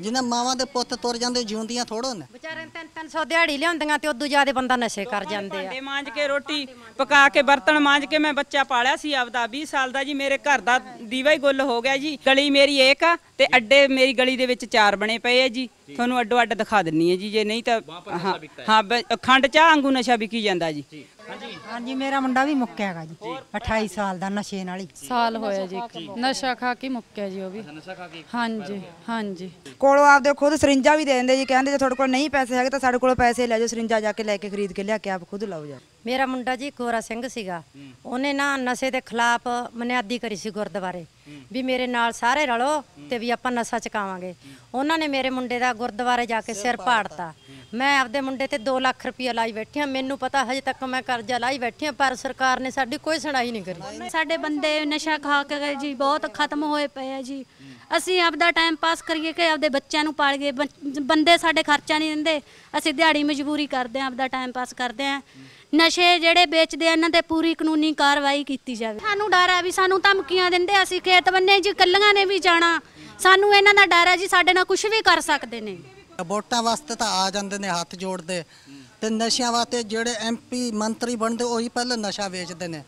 ਜਿਹਨਾਂ ਮਾਵਾਂ ਦੇ ਪੁੱਤ ਤੁਰ ਜਾਂਦੇ ਜਿਉਂਦੀਆਂ ਥੋੜੋ ਨੇ ਵਿਚਾਰੇ 300 ਦਿਹਾੜੀ ਲਿਆਉਂਦੀਆਂ ਤੇ ਉਦੋਂ ਜਿਆਦੇ ਬੰਦਾ ਨਸ਼ੇ ਕਰ ਜਾਂਦੇ ਆ ਭਾਂਡੇ ਮਾਂਜ ਕੇ ਰੋਟੀ ਪਕਾ ਕੇ ਬਰਤਨ ਮਾਂਜ ਕੇ ਮੈਂ ਬੱਚਾ ਪਾਲਿਆ ਸੀ ਆਪਦਾ 20 ਸਾਲ ਦਾ ਜੀ ਮੇਰੇ ਘਰ ਦਾ ਦੀਵਾ ਹੀ ਗੁੱਲ ਹੋ ਗਿਆ ਜੀ ਗਲੀ ਮੇਰੀ ਏਕ ਆ ਤੇ ਅੱਡੇ ਮੇਰੀ ਗਲੀ ਦੇ ਵਿੱਚ ਚਾਰ ਬਣੇ ਪਏ ਆ ਜੀ ਤੁਹਾਨੂੰ ਅੱਡੋ ਅੱਡ ਦਿਖਾ ਦਿੰਨੀ ਆ ਜੀ ਜੇ ਨਹੀਂ ਤਾਂ ਹਾਂ ਖੰਡ ਚਾਹ ਵਾਂਗੂ ਨਸ਼ਾ ਵਿਕੀ ਜਾਂਦਾ ਜੀ ਹਾਂਜੀ ਹਾਂਜੀ ਮੇਰਾ ਮੁੰਡਾ ਵੀ ਮੁੱਕਿਆ ਹੈਗਾ ਜੀ 28 ਸਾਲ ਦਾ ਨਸ਼ੇ ਨਾਲ ਹੀ ਸਾਲ ਹੋਇਆ ਜੀ ਨਸ਼ਾ ਖਾ ਕੇ ਮੁੱਕਿਆ ਜੀ ਉਹ ਵੀ ਨਸ਼ਾ ਖਾ ਕੇ ਹਾਂਜੀ ਹਾਂਜੀ ਕੋਲੋਂ ਆਪਦੇ ਖੁਦ ਸਰਿੰਜਾ ਵੀ ਦੇ ਦਿੰਦੇ ਜੀ ਕਹਿੰਦੇ ਜੇ ਤੁਹਾਡੇ ਕੋਲ ਨਹੀਂ ਪੈਸੇ ਹੈਗੇ ਤਾਂ ਸਾਡੇ ਕੋਲੋਂ ਪੈਸੇ ਲੈ ਜਾਓ ਸਰਿੰਜਾ ਜਾ ਕੇ ਲੈ ਕੇ ਖਰੀਦ ਕੇ ਲਿਆ ਕੇ ਆਪ ਖੁਦ ਲਾਓ ਜਾ ਮੇਰਾ ਮੁੰਡਾ ਜੀ ਕੋਰਾ ਸਿੰਘ ਸੀਗਾ ਉਹਨੇ ਨਾ ਨਸ਼ੇ ਦੇ ਖਿਲਾਫ ਮਨਿਆਦੀ ਕਰੀ ਸੀ ਗੁਰਦੁਆਰੇ ਵੀ ਮੇਰੇ ਨਾਲ ਸਾਰੇ ਰਲੋ ਤੇ ਵੀ ਆਪਾਂ ਨਸ਼ਾ ਚਕਾਵਾਂਗੇ ਉਹਨਾਂ ਨੇ ਮੇਰੇ ਮੁੰਡੇ ਦਾ ਗੁਰਦੁਆਰੇ ਜਾ ਕੇ ਸਿਰ ਪਾੜਤਾ ਮੈਂ ਆਪਦੇ ਮੁੰਡੇ ਤੇ 2 ਲੱਖ ਰੁਪਇਆ ਲਾਈ ਬੈਠੀ ਆ ਮੈਨੂੰ ਪਤਾ ਹਜੇ ਤੱਕ ਮੈਂ ਕਰਜ਼ਾ ਲਾਈ ਬੈਠੀ ਆ ਪਰ ਸਰਕਾਰ ਨੇ ਸਾਡੀ ਕੋਈ ਸੁਣਾਈ ਨਹੀਂ ਕਰੀ ਸਾਡੇ ਬੰਦੇ ਨਸ਼ਾ ਖਾ ਕੇ ਜੀ ਬਹੁਤ ਖਤਮ ਹੋਏ ਪਏ ਆ ਜੀ ਅਸੀਂ ਆਪਦਾ ਟਾਈਮ ਪਾਸ ਕਰੀਏ ਕਿ ਆਪਦੇ ਬੱਚਿਆਂ ਨੂੰ ਪਾਲ ਗਏ ਬੰਦੇ ਸਾਡੇ ਖਰਚਾ ਨਹੀਂ ਦਿੰਦੇ ਅਸੀਂ ਦਿਹਾੜੀ ਮਜ਼ਦੂਰੀ ਕਰਦੇ ਆ ਆਪਦਾ ਟਾਈਮ ਪਾਸ ਕਰਦੇ ਆ ਨਸ਼ੇ ਜਿਹੜੇ ਵੇਚਦੇ ਆ ਇਹਨਾਂ ਤੇ ਪੂਰੀ ਕਾਨੂੰਨੀ ਕਾਰਵਾਈ ਕੀਤੀ ਜਾਵੇ ਸਾਨੂੰ ਡਰ ਆ ਵੀ ਸਾਨੂੰ ਧਮਕੀਆਂ ਦਿੰਦੇ ਅਸੀਂ ਖੇਤ ਬੰਨੇ ਜੀ ਕੱਲੀਆਂ ਨੇ ਵੀ ਜਾਣਾ ਸਾਨੂੰ ਇਹਨਾਂ ਦਾ ਡਰ ਆ ਜੀ ਸਾਡੇ ਨਾਲ ਕੁਝ ਵੀ ਕਰ ਸਕਦੇ ਨੇ ਵੋਟਾਂ ਵਾਸਤੇ ਤਾਂ ਆ ਜਾਂਦੇ ਨੇ ਹੱਥ ਜੋੜਦੇ ਤੇ ਨਸ਼ਿਆਂ ਵਾਸਤੇ ਜਿਹੜੇ ਐਮਪੀ ਮੰਤਰੀ ਬਣਦੇ ਉਹੀ ਪਹਿਲਾਂ ਨਸ਼ਾ ਵੇਚਦੇ ਨੇ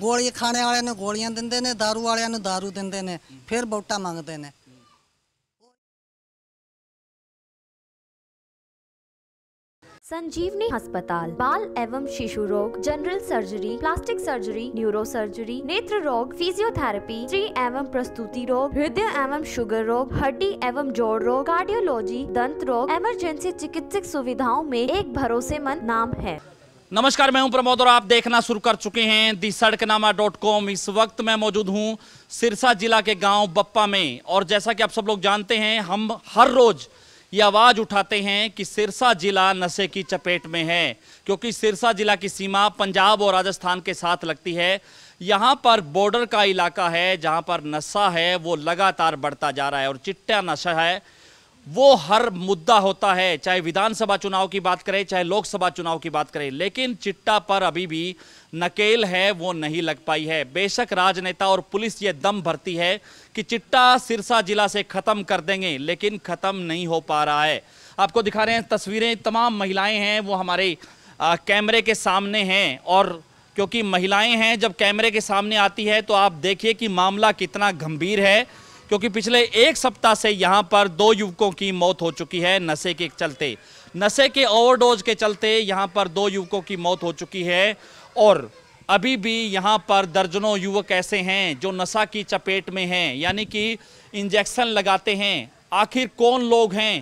ਗੋਲੀ ਖਾਣੇ ਵਾਲਿਆਂ ਨੂੰ ਗੋਲੀਆਂ ਦਿੰਦੇ ਨੇ दारू ਵਾਲਿਆਂ ਨੂੰ दारू ਦਿੰਦੇ ਨੇ ਫਿਰ ਵੋਟਾਂ ਮੰਗਦੇ ਨੇ संजीवनी अस्पताल बाल एवं शिशु रोग general surgery plastic surgery neuro surgery नेत्र रोग फिजियोथेरेपी स्त्री एवं प्रस्तुति रोग हृदय एवं शुगर रोग हड्डी एवं जोड़ रोग कार्डियोलॉजी दंत रोग इमरजेंसी चिकित्सक सुविधाओं में एक भरोसेमंद नाम है नमस्कार मैं हूं प्रमोद और आप देखना शुरू कर चुके हैं दी सड़कनामा डॉट कॉम इस वक्त मैं मौजूद हूं सिरसा जिला के गांव बप्पा में और जैसा कि आप सब लोग जानते हैं हम हर रोज़ ये आवाज़ उठाते हैं कि सिरसा जिला नशे की चपेट में है क्योंकि सिरसा जिला की सीमा पंजाब और राजस्थान के साथ लगती है यहाँ पर बॉर्डर का इलाका है जहाँ पर नशा है वो लगातार बढ़ता जा रहा है और चिट्टा नशा है वो हर मुद्दा होता है चाहे विधानसभा चुनाव की बात करें चाहे लोकसभा चुनाव की बात करें लेकिन चिट्टा पर अभी भी नकेल है वो नहीं लग पाई है बेशक राजनेता और पुलिस ये दम भरती है कि चिट्टा सिरसा जिला से ख़त्म कर देंगे लेकिन ख़त्म नहीं हो पा रहा है आपको दिखा रहे हैं तस्वीरें तमाम महिलाएं हैं वो हमारे आ, कैमरे के सामने हैं और क्योंकि महिलाएं हैं जब कैमरे के सामने आती है तो आप देखिए कि मामला कितना गंभीर है क्योंकि पिछले एक सप्ताह से यहाँ पर दो युवकों की मौत हो चुकी है नशे के चलते नशे के ओवरडोज के चलते यहाँ पर दो युवकों की मौत हो चुकी है और अभी भी यहाँ पर दर्जनों युवक ऐसे हैं जो नशा की चपेट में हैं यानी कि इंजेक्शन लगाते हैं आखिर कौन लोग हैं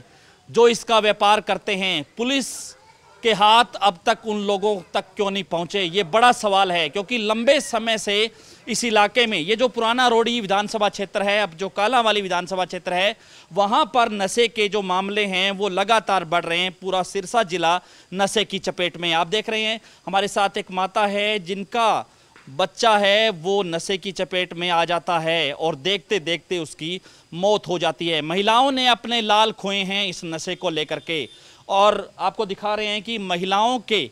जो इसका व्यापार करते हैं पुलिस के हाथ अब तक उन लोगों तक क्यों नहीं पहुँचे ये बड़ा सवाल है क्योंकि लंबे समय से इस इलाके में ये जो पुराना रोडी विधानसभा क्षेत्र है अब जो काला वाली विधानसभा क्षेत्र है वहाँ पर नशे के जो मामले हैं वो लगातार बढ़ रहे हैं पूरा सिरसा जिला नशे की चपेट में आप देख रहे हैं हमारे साथ एक माता है जिनका बच्चा है वो नशे की चपेट में आ जाता है और देखते देखते उसकी मौत हो जाती है महिलाओं ने अपने लाल खोए हैं इस नशे को लेकर के और आपको दिखा रहे हैं कि महिलाओं के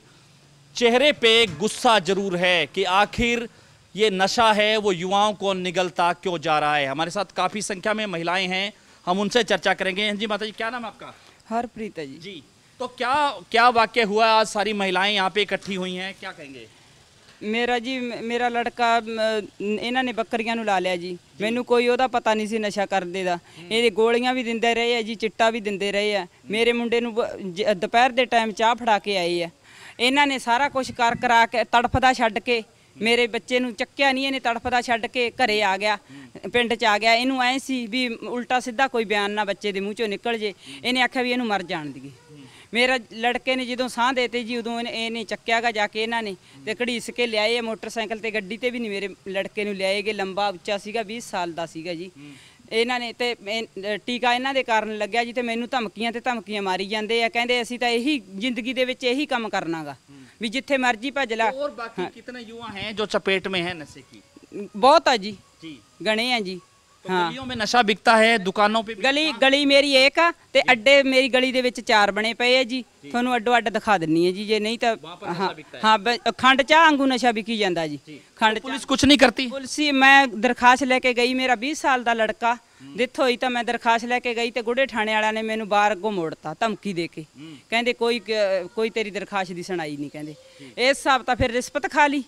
चेहरे पे गुस्सा जरूर है कि आखिर ये नशा है वो युवाओं को निगलता क्यों जा रहा है हमारे साथ काफ़ी संख्या में महिलाएं हैं हम उनसे चर्चा करेंगे जी माता जी क्या नाम आपका हरप्रीत जी जी तो क्या क्या वाक्य हुआ आज सारी महिलाएं यहाँ पे इकट्ठी हुई हैं क्या कहेंगे ਮੇਰਾ ਜੀ ਮੇਰਾ ਲੜਕਾ ਇਹਨਾਂ ਨੇ ਬੱਕਰੀਆਂ ਨੂੰ ਲਾ ਲਿਆ ਜੀ ਮੈਨੂੰ ਕੋਈ ਉਹਦਾ ਪਤਾ ਨਹੀਂ ਸੀ ਨਸ਼ਾ ਕਰਦੇ ਦਾ ਇਹਦੇ ਗੋਲੀਆਂ ਵੀ ਦਿੰਦੇ ਰਹੇ ਆ ਜੀ ਚਿੱਟਾ ਵੀ ਦਿੰਦੇ ਰਹੇ ਆ ਮੇਰੇ ਮੁੰਡੇ ਨੂੰ ਦੁਪਹਿਰ ਦੇ ਟਾਈਮ ਚਾਹ ਫੜਾ ਕੇ ਆਏ ਆ ਇਹਨਾਂ ਨੇ ਸਾਰਾ ਕੁਝ ਕਰ ਕਰਾ ਕੇ ਤੜਫਦਾ ਛੱਡ ਕੇ ਮੇਰੇ ਬੱਚੇ ਨੂੰ ਚੱਕਿਆ ਨਹੀਂ ਇਹਨੇ ਤੜਫਦਾ ਛੱਡ ਕੇ ਘਰੇ ਆ ਗਿਆ ਪਿੰਡ 'ਚ ਆ ਗਿਆ ਇਹਨੂੰ ਐ ਸੀ ਵੀ ਉਲਟਾ ਸਿੱਧਾ ਕੋਈ ਬਿਆਨ ਨਾ ਬੱਚੇ ਦੇ ਮੂੰਹ 'ਚੋਂ ਨਿਕਲ ਜੇ ਇਹਨੇ ਆਖਿਆ ਵੀ ਇਹਨੂੰ ਮਰ ਜਾਣ ਦੀ ਮੇਰਾ ਲੜਕੇ ਨੇ ਜਦੋਂ ਸਾਹ ਦੇਤੇ ਜੀ ਉਦੋਂ ਇਹਨੇ ਚੱਕਿਆਗਾ ਜਾ ਕੇ ਇਹਨਾਂ ਨੇ ਤੇ ਘੜੀਸ ਕੇ ਲਿਆਏ ਮੋਟਰਸਾਈਕਲ ਤੇ ਗੱਡੀ ਤੇ ਵੀ ਨਹੀਂ ਮੇਰੇ ਲੜਕੇ ਨੂੰ ਲਿਆਏਗੇ ਲੰਬਾ ਉੱਚਾ ਸੀਗਾ 20 ਸਾਲ ਦਾ ਸੀਗਾ ਜੀ ਇਹਨਾਂ ਨੇ ਤੇ ਟੀਕਾ ਇਹਨਾਂ ਦੇ ਕਾਰਨ ਲੱਗਿਆ ਜਿੱਥੇ ਮੈਨੂੰ ਧਮਕੀਆਂ ਤੇ ਧਮਕੀਆਂ ਮਾਰੀ ਜਾਂਦੇ ਆ ਕਹਿੰਦੇ ਅਸੀਂ ਤਾਂ ਇਹੀ ਜ਼ਿੰਦਗੀ ਦੇ ਵਿੱਚ ਇਹੀ ਕੰਮ ਕਰਨਾਗਾ ਵੀ ਜਿੱਥੇ ਮਰਜ਼ੀ ਭੱਜ ਲਾ ਹੋਰ ਬਾਕੀ ਕਿਤਨੇ ਯੂਆ ਹੈ ਜੋ ਚਪੇਟ ਮੇ ਹੈ ਨਸੇ ਕੀ ਬਹੁਤ ਆ ਜੀ ਜੀ ਗਣੇ ਆ ਜੀ ਗਲੀਆਂ ਵਿੱਚ ਨਸ਼ਾ नशा ਹੈ ਦੁਕਾਨਾਂ ਤੇ ਗਲੀ ਗਲੀ ਮੇਰੀ ਇੱਕ ਆ ਤੇ ਅੱਡੇ ਮੇਰੀ ਗਲੀ ਦੇ ਵਿੱਚ ਚਾਰ ਬਣੇ ਪਏ ਆ ਜੀ ਤੁਹਾਨੂੰ ਅੱਡੋ ਅੱਡ ਦਿਖਾ ਦਿੰਨੀ ਹੈ ਜੀ ਜੇ ਨਹੀਂ ਤਾਂ ਹਾਂ ਹਾਂ ਖੰਡ ਚਾਹ ਅੰਗੂ ਨਸ਼ਾ ਵਿਕੀ ਜਾਂਦਾ ਜੀ ਖੰਡ ਪੁਲਿਸ ਕੁਝ ਨਹੀਂ ਕਰਦੀ ਪੁਲਿਸ ਮੈਂ ਦਰਖਾਸਤ ਲੈ ਕੇ ਗਈ ਮੇਰਾ 20 ਸਾਲ ਦਾ ਲੜਕਾ ਦਿੱਥ ਹੋਈ ਤਾਂ ਮੈਂ ਦਰਖਾਸਤ ਲੈ ਕੇ ਗਈ ਤੇ ਗੁੜੇ ਥਾਣੇ ਵਾਲਿਆਂ ਨੇ ਮੈਨੂੰ ਬਾਹਰ ਅੱਗੋਂ ਮੋੜਤਾ ਧਮਕੀ ਦੇ ਕੇ ਕਹਿੰਦੇ ਕੋਈ ਕੋਈ ਤੇਰੀ ਦਰਖਾਸਤ ਦੀ ਸੁਣਾਈ ਨਹੀਂ ਕਹਿੰਦੇ ਇਸ ਹਿਸਾਬ ਤਾਂ ਫਿਰ ਰਿਸ਼ਵਤ ਖਾ ਲਈ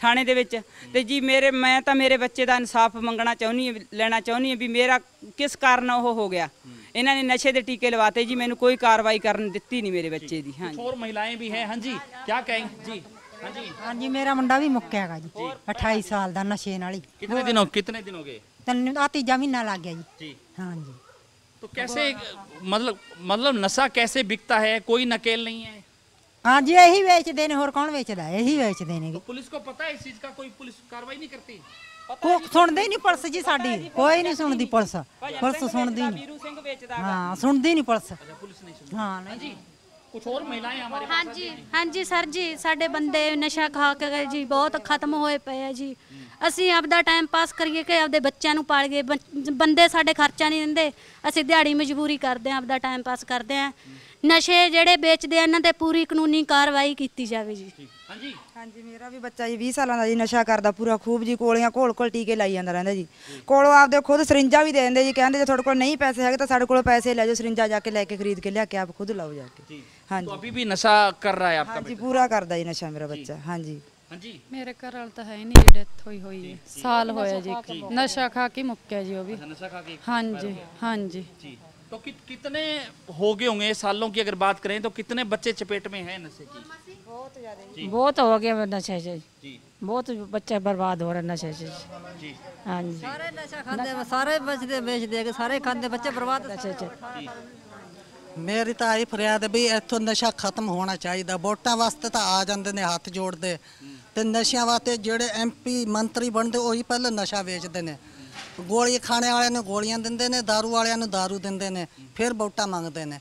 ਥਾਣੇ ਦੇ ਵਿੱਚ ਤੇ ਜੀ ਮੇਰੇ ਮੈਂ ਤਾਂ ਮੇਰੇ ਬੱਚੇ ਦਾ ਇਨਸਾਫ ਮੰਗਣਾ ਚਾਹੁੰਨੀ ਹਾਂ ਲੈਣਾ ਚਾਹੁੰਨੀ ਹਾਂ ਵੀ ਮੇਰਾ ਕਿਸ ਕਾਰਨ ਉਹ ਹੋ ਗਿਆ ਇਹਨਾਂ ਨੇ ਨਸ਼ੇ ਦੇ ਟੀਕੇ ਲਵਾਤੇ ਜੀ ਮੈਨੂੰ ਕੋਈ ਕਾਰਵਾਈ ਕਰਨ ਦਿੱਤੀ ਨਹੀਂ ਮੇਰੇ ਬੱਚੇ ਦੀ ਹਾਂਜੀ ਹੋਰ ਮਹਿਲਾਵਾਂ ਵੀ ਹੈ ਹਾਂਜੀ ਕੀ ਕਹਿੰ ਜੀ ਹਾਂਜੀ ਹਾਂਜੀ ਮੇਰਾ ਮੁੰਡਾ ਵੀ ਮੁੱਕਿਆ ਹੈਗਾ ਜੀ 28 ਸਾਲ ਦਾ ਨਸ਼ੇ ਨਾਲ ਹੀ ਕਿੰਨੇ ਦਿਨ ਹੋ ਕਿੰਨੇ ਦਿਨ ਹੋ ਗਏ ਤਿੰਨ ਆ ਤੀਜਾ ਮਹੀਨਾ ਲੱਗ ਗਿਆ ਜੀ ਜੀ ਹਾਂਜੀ ਤੋ ਕੈਸੇ ਮਤਲਬ ਮਤਲਬ ਨਸ਼ਾ ਕੈਸੇ ਵਿਕਤਾ ਹੈ ਕੋਈ ਨਕੇਲ ਨਹੀਂ ਹੈ हाँ जी यही बेचते ने और कौन बेचता है यही बेचते ने तो पुलिस को पता है इस चीज का कोई पुलिस कार्रवाई ਸੁਣਦੇ ਹੀ ਨਹੀਂ ਪੁਲਿਸ ਜੀ ਸਾਡੀ ਕੋਈ ਨਹੀਂ ਸੁਣਦੀ ਪੁਲਿਸ ਪੁਲਿਸ ਸੁਣਦੀ ਨਹੀਂ ਵੀਰੂ ਸਿੰਘ ਵੇਚਦਾ ਹਾਂ ਸੁਣਦੀ ਨਹੀਂ ਪੁਲਿਸ ਅੱਛਾ ਪੁਲਿਸ ਨਹੀਂ ਸੁਣਦੀ ਹਾਂ ਨਹੀਂ ਜੀ ਕੁਝ ਹੋਰ ਮਹਿਲਾएं ਹਮਾਰੇ ਪਾਸ ਹਾਂਜੀ ਹਾਂਜੀ ਸਰ ਜੀ ਸਾਡੇ ਬੰਦੇ ਨਸ਼ਾ ਖਾ ਕੇ ਜੀ ਬਹੁਤ ਖਤਮ ਹੋਏ ਪਏ ਆ ਜੀ ਅਸੀਂ ਆਪਦਾ ਟਾਈਮ ਪਾਸ ਕਰੀਏ ਕਿ ਆਪਦੇ ਬੱਚਿਆਂ ਨੂੰ ਪਾਲੀਏ ਬੰਦੇ ਸਾਡੇ ਖਰਚਾ ਨਹੀਂ ਦਿੰਦੇ ਅਸੀਂ ਦਿਹਾੜੀ ਮਜਬੂਰੀ ਕਰਦੇ ਆ ਆਪਦਾ ਟਾਈਮ ਪਾਸ ਕਰਦੇ ਆ ਨਸ਼ੇ ਜਿਹੜੇ ਵੇਚਦੇ ਇਹਨਾਂ ਤੇ ਪੂਰੀ ਕਾਨੂੰਨੀ ਕਾਰਵਾਈ ਕੀਤੀ ਜਾਵੇ ਜੀ ਹਾਂਜੀ ਹਾਂਜੀ ਮੇਰਾ ਵੀ ਬੱਚਾ ਜੀ 20 ਸਾਲਾਂ ਦਾ ਜੀ ਨਸ਼ਾ ਕਰਦਾ ਪੂਰਾ ਖੂਬ ਜੀ ਕੋਲੀਆਂ ਕੋਲ ਕੋਲ ਟੀਕੇ ਲਾਈ ਜਾਂਦਾ ਰਹਿੰਦਾ ਜੀ ਕੋਲੋਂ ਆਪਦੇ ਖੁਦ ਸਰਿੰਜਾਂ ਵੀ ਦੇ ਦਿੰਦੇ ਜੀ ਕਹਿੰਦੇ ਜੇ ਤੁਹਾਡੇ ਕੋਲ ਨਹੀਂ ਪੈਸੇ ਹੈਗੇ ਤਾਂ ਸਾਡੇ ਕੋਲ ਪੈਸੇ ਲੈ ਜਾਓ ਸਰਿੰਜਾਂ ਜਾ ਕੇ ਲੈ ਕੇ ਖਰੀਦ ਕੇ ਲਿਆ ਕੇ ਆਪ ਖੁਦ ਲਾਓ ਜਾ ਕੇ ਹਾਂਜੀ ਅਭੀ ਵੀ ਨਸ਼ਾ ਕਰ ਰਹਾ ਹੈ ਆਪਕਾ ਹਾਂਜੀ ਪੂਰਾ ਕਰਦਾ ਜੀ ਨਸ਼ਾ ਮੇਰਾ ਬੱਚਾ ਹਾਂਜੀ ਹਾਂਜੀ ਮੇਰੇ ਘਰ ਵਾਲ ਤਾਂ ਹੈ ਨਹੀਂ ਜੀ ਡੈਥ ਹੋਈ ਹੋਈ ਸਾਲ ਹੋਇਆ ਜੀ ਨਸ਼ਾ ਖਾ ਕੇ ਮੁੱਕਿਆ ਜੀ ਉਹ ਵੀ ਨਸ਼ਾ ਖਾ ਕੇ ਹਾਂਜੀ ਹਾਂਜੀ ਜੀ तो कि, कितने हो गए होंगे सालों की अगर बात करें तो कितने बच्चे चपेट में हैं नशे की बहुत ज़्यादा बहुत हो गए नशे से ਬਹੁਤ ਬੱਚੇ ਬਰਬਾਦ ਹੋ ਰਹੇ ਨਸ਼ੇ 'ਚ ਜੀ ਹਾਂਜੀ ਸਾਰੇ ਨਸ਼ਾ ਖਾਂਦੇ ਸਾਰੇ ਬੱਚਦੇ ਵੇਚਦੇ ਕਿ ਸਾਰੇ ਖਾਂਦੇ ਬੱਚੇ ਬਰਬਾਦ ਨਸ਼ੇ 'ਚ ਮੇਰੀ ਤਾਂ ਇਹ ਫਰਿਆਦ ਵੀ ਇੱਥੋਂ ਨਸ਼ਾ ਖਤਮ ਹੋਣਾ ਚਾਹੀਦਾ ਵੋਟਾਂ ਵਾਸਤੇ ਤਾਂ ਆ ਜਾਂਦੇ ਨੇ ਹੱਥ ਜੋੜਦੇ ਤੇ ਨਸ਼ਿਆਂ ਵਾਸਤੇ ਜਿਹੜੇ ਐਮਪੀ ਮੰਤਰੀ ਬਣਦੇ ਉਹੀ ਪਹਿਲਾਂ ਨਸ਼ਾ ਵੇਚਦੇ ਨੇ ਗੋਲੀ ਖਾਣੇ ਵਾਲਿਆਂ ਨੂੰ ਗੋਲੀਆਂ ਦਿੰਦੇ ਨੇ दारू ਵਾਲਿਆਂ ਨੂੰ दारू ਦਿੰਦੇ ਨੇ ਫਿਰ ਵੋਟਾਂ ਮੰਗਦੇ ਨੇ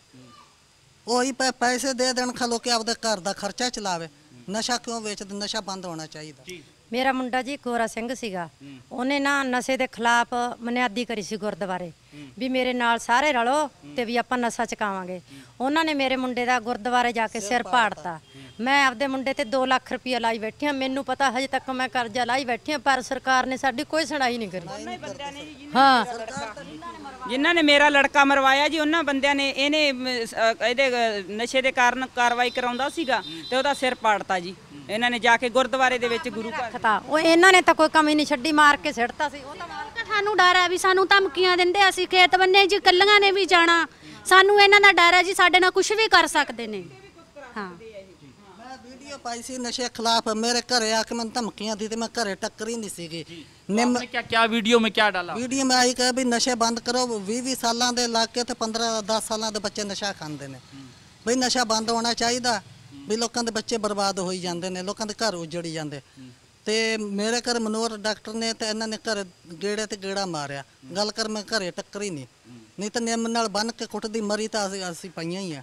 ਉਹੀ ਪੈਸੇ ਦੇ ਦੇਣ ਖਾ ਲੋਕੇ ਆਪਦੇ ਘਰ ਦਾ ਖਰਚਾ ਚਲਾਵੇ ਨਸ਼ਾ ਕਿਉਂ ਵੇਚਦੇ ਨਸ਼ਾ ਬੰਦ ਹੋਣਾ ਚਾਹੀਦਾ ਜੀ ਮੇਰਾ ਮੁੰਡਾ ਜੀ ਕੋਰਾ ਸਿੰਘ ਸੀਗਾ ਉਹਨੇ ਨਾ ਨਸ਼ੇ ਦੇ ਖਿਲਾਫ ਮਨਿਆਦੀ ਕਰੀ ਸੀ ਗੁਰਦੁਆਰੇ ਵੀ ਮੇਰੇ ਨਾਲ ਸਾਰੇ ਰਲੋ ਤੇ ਵੀ ਆਪਾਂ ਨਸ਼ਾ ਚਕਾਵਾਂਗੇ ਉਹਨਾਂ ਨੇ ਮੇਰੇ ਮੁੰਡੇ ਦਾ ਗੁਰਦੁਆਰੇ ਜਾ ਕੇ ਸਿਰ ਪਾੜਤਾ ਮੈਂ ਆਪਦੇ ਮੁੰਡੇ ਤੇ 2 ਲੱਖ ਰੁਪਏ ਲਾਈ ਬੈਠੀ ਆ ਮੈਨੂੰ ਪਤਾ ਹਜੇ ਤੱਕ ਮੈਂ ਕਰਜ਼ਾ ਲਾਈ ਬੈਠੀ ਆ ਪਰ ਸਰਕਾਰ ਨੇ ਸਾਡੀ ਕੋਈ ਸੁਣਾਈ ਨਹੀਂ ਕਰੀ ਹਾਂ ਜਿਨ੍ਹਾਂ ਨੇ ਮੇਰਾ ਲੜਕਾ ਮਰਵਾਇਆ ਜੀ ਉਹਨਾਂ ਬੰਦਿਆਂ ਨੇ ਇਹਨੇ ਇਹਦੇ ਨਸ਼ੇ ਦੇ ਕਾਰਨ ਕਾਰਵਾਈ ਕਰਾਉਂਦਾ ਸੀਗਾ ਤੇ ਉਹਦਾ ਸਿਰ ਪਾੜਤਾ ਜੀ ਇਹਨਾਂ ਨੇ ਜਾ ਕੇ ਗੁਰਦੁਆਰੇ ਦੇ ਵਿੱਚ ਗੁਰੂ ਘਰ ਖਤਾ ਉਹ ਇਹਨਾਂ ਨੇ ਤਾਂ ਕੋਈ ਕਮੀ ਨਹੀਂ ਛੱਡੀ ਮਾਰ ਕੇ ਸਿੱਟਤਾ ਸੀ ਉਹ ਤਾਂ ਸਾਨੂੰ ਡਰ ਹੈ ਵੀ ਸਾਨੂੰ ਧਮਕੀਆਂ ਦਿੰਦੇ ਅਸੀਂ ਖੇਤ ਬੰਨੇ ਜੀ ਕੱਲੀਆਂ ਨੇ ਵੀ ਜਾਣਾ ਸਾਨੂੰ ਇਹਨਾਂ ਦਾ ਡਰ ਹੈ ਜੀ ਸਾਡੇ ਨਾਲ ਕੁਝ ਵੀ ਕਰ ਸਕਦੇ ਨੇ ਹਾਂ ਪਾਈ ਸੀ ਨਸ਼ੇ ਖਿਲਾਫ ਮੇਰੇ ਘਰੇ ਆ ਕੇ ਮੈਨੂੰ ਧਮਕੀਆਂ ਦਿੱਤੀ ਤੇ ਮੈਂ ਘਰੇ ਟੱਕਰੀ ਨਹੀਂ ਸੀਗੀ ਨਿੰਮ ਕੀ ਕੀ ਵੀਡੀਓ वीडियो ਕੀ क्या डाला ਵੀਡੀਓ ਮੈਂ ਆਈ ਕਿ ਵੀ ਨਸ਼ੇ ਬੰਦ ਕਰੋ 20 20 ਸਾਲਾਂ ਦੇ ਲਾ ਕੇ ਤੇ 15 10 ਸਾਲਾਂ ਦੇ ਬੱਚੇ ਨਸ਼ਾ ਖਾਂਦੇ ਨੇ ਬਈ ਨਸ਼ਾ ਬੰਦ ਹੋਣਾ ਚਾਹੀਦਾ ਵੀ ਲੋਕਾਂ ਦੇ ਬੱਚੇ ਬਰਬਾਦ ਹੋਈ ਜਾਂਦੇ ਨੇ ਲੋਕਾਂ ਦੇ ਘਰ ਉਜੜੀ ਜਾਂਦੇ ਤੇ ਮੇਰੇ ਘਰ ਮਨੋਰ ਡਾਕਟਰ ਨੇ ਤੇ ਇਹਨਾਂ ਨੇ ਘਰ ਗੇੜੇ ਤੇ ਗੇੜਾ ਮਾਰਿਆ ਗੱਲ ਕਰ ਮੈਂ ਘਰੇ ਟੱਕਰੀ ਨਹੀਂ ਨਹੀਂ ਤਾਂ ਨਿੰਮ ਨਾਲ ਬੰਨ ਕੇ ਕੁੱਟਦੀ ਮਰੀ ਤਾਂ ਅਸੀਂ ਅਸੀਂ ਪਾਈਆਂ ਹੀ ਆ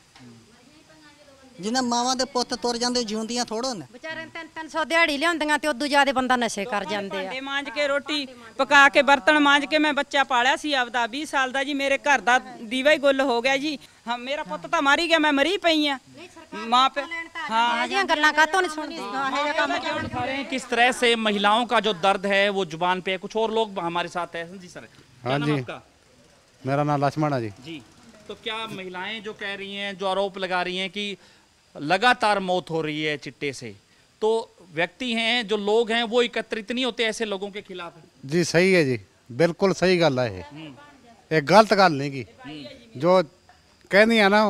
ਜਿਹਨਾਂ ਮਾਵਾਂ ਦੇ ਪੁੱਤ ਤੁਰ ਜਾਂਦੇ ਜਿਉਂਦੀਆਂ ਥੋੜੋ ਨੇ ਵਿਚਾਰੇ ਤਿੰਨ 300 ਦਿਹਾੜੀ ਲਿਆਉਂਦੀਆਂ ਤੇ ਉਦੋਂ ਜ਼ਿਆਦਾ ਬੰਦਾ ਨਸ਼ੇ ਕਰ ਜਾਂਦੇ ਆ ਭਾਂਡੇ ਮਾਂਜ ਕੇ ਰੋਟੀ ਪਕਾ ਕੇ ਬਰਤਨ ਮਾਂਜ ਕੇ ਮੈਂ ਬੱਚਾ ਪਾਲਿਆ ਸੀ ਆਪਦਾ 20 ਸਾਲ ਦਾ ਜੀ ਮੇਰੇ ਘਰ ਦਾ ਦੀਵਾ ਹੀ ਗੁੱਲ ਹੋ ਗਿਆ ਜੀ ਹਾਂ ਮੇਰਾ ਪੁੱਤ ਤਾਂ ਮਾਰੀ ਗਿਆ ਮੈਂ ਮਰੀ ਪਈ ਆ ਮਾਂ ਪੇ हाँ ये गल्ला का तो नहीं सुनती किस तरह से महिलाओं का जो दर्द है वो जुबान पे है कुछ और लोग हमारे साथ है जी सर हाँ जी आपका? मेरा नाम लक्ष्मण है जी जी तो क्या महिलाएं जो कह रही हैं जो आरोप लगा रही हैं कि लगातार मौत हो रही है चिट्टे से तो व्यक्ति हैं जो लोग हैं वो एकत्रित नहीं होते ऐसे लोगों के खिलाफ जी सही है जी बिल्कुल सही गल है ये गलत गल नहीं की जो कहनी है ना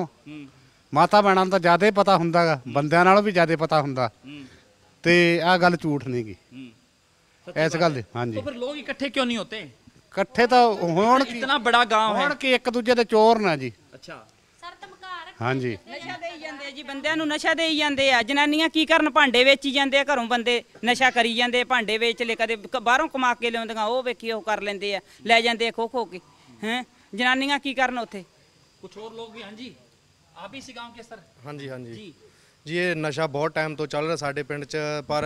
ਮਾਤਾ ਭੈਣਾਂ ਨੂੰ ਤਾਂ ਜ਼ਿਆਦਾ ਹੀ ਪਤਾ ਹੁੰਦਾਗਾ ਬੰਦਿਆਂ ਨਾਲੋਂ ਵੀ ਜ਼ਿਆਦਾ ਪਤਾ ਹੁੰਦਾ ਤੇ ਆਹ ਗੱਲ ਝੂਠ ਨਹੀਂ ਗਈ ਇਸ ਗੱਲ ਦੇ ਹਾਂਜੀ ਤਾਂ ਫਿਰ ਲੋਕ ਇਕੱਠੇ ਕਿਉਂ ਨਹੀਂ ਹੁੰਦੇ ਇਕੱਠੇ ਤਾਂ ਹੋਣ ਕੀ ਇਤਨਾ ਬੜਾ ਗਾਂਵ ਹੈ ਹੋਣ ਕੀ ਇੱਕ ਦੂਜੇ ਦੇ ਚੋਰ ਨਾ ਜੀ ਅੱਛਾ ਹਾਂਜੀ ਨਸ਼ਾ ਦੇਈ ਜਾਂਦੇ ਜੀ ਬੰਦਿਆਂ ਨੂੰ ਨਸ਼ਾ ਦੇਈ ਜਾਂਦੇ ਆ ਜਨਾਨੀਆਂ ਕੀ ਕਰਨ ਭਾਂਡੇ ਵੇਚੀ ਜਾਂਦੇ ਆ ਘਰੋਂ ਬੰਦੇ ਨਸ਼ਾ ਕਰੀ ਜਾਂਦੇ ਭਾਂਡੇ ਵੇਚ ਲੈ ਕਦੇ ਬਾਹਰੋਂ ਕਮਾ ਕੇ ਲਿਆਉਂਦੀਆਂ ਉਹ ਵੇਖੀ ਉਹ ਕਰ ਲੈਂਦੇ ਆ ਲੈ ਜਾਂਦੇ ਆ ਖੋ ਖੋ ਕੇ ਹੈ ਜਨਾਨੀਆਂ ਕੀ ਕਰਨ ਉੱਥੇ ਕੁਝ ਹੋਰ ਲੋਕ ਵੀ ਹਾਂਜੀ ਆਪ ਵੀ ਸੀ ਗਾਉਂ ਕੇ ਸਰ ਹਾਂਜੀ ਹਾਂਜੀ ਜੀ ਜੀ ਇਹ ਨਸ਼ਾ ਬਹੁਤ ਟਾਈਮ ਤੋਂ ਚੱਲ ਰਿਹਾ ਸਾਡੇ ਪਿੰਡ 'ਚ ਪਰ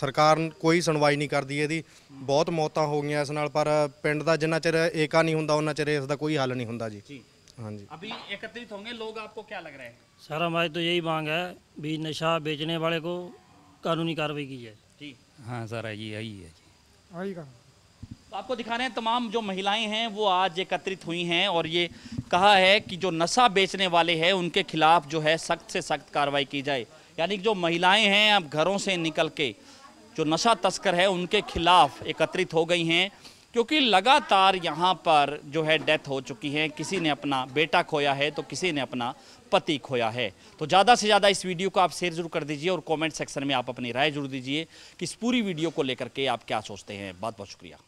ਸਰਕਾਰ ਕੋਈ ਸੁਣਵਾਈ ਨਹੀਂ ਕਰਦੀ ਇਹਦੀ ਬਹੁਤ ਮੌਤਾਂ ਹੋ ਗਈਆਂ ਇਸ ਨਾਲ ਪਰ ਪਿੰਡ ਦਾ ਜਿੰਨਾ ਚਿਰ ਏਕਾ ਨਹੀਂ ਹੁੰਦਾ ਉਹਨਾਂ ਚਿਰ ਇਸ ਦਾ ਕੋਈ ਹੱਲ ਨਹੀਂ ਹੁੰਦਾ ਜੀ ਜੀ हाँ जी अभी एकत्रित होंगे लोग आपको क्या लग रहा है सर हमारी तो यही मांग है भी नशा बेचने वाले को कानूनी कार्रवाई की जाए जी हाँ सर ये यही है जी का तो आपको दिखा रहे हैं तमाम जो महिलाएं हैं वो आज एकत्रित हुई हैं और ये कहा है कि जो नशा बेचने वाले हैं उनके खिलाफ जो है सख्त से सख्त कार्रवाई की जाए यानी जो महिलाएं हैं अब घरों से निकल के जो नशा तस्कर है उनके खिलाफ एकत्रित हो गई हैं क्योंकि लगातार यहाँ पर जो है डेथ हो चुकी है किसी ने अपना बेटा खोया है तो किसी ने अपना पति खोया है तो ज़्यादा से ज़्यादा इस वीडियो को आप शेयर जरूर कर दीजिए और कमेंट सेक्शन में आप अपनी राय जरूर दीजिए कि इस पूरी वीडियो को लेकर के आप क्या सोचते हैं बहुत बहुत शुक्रिया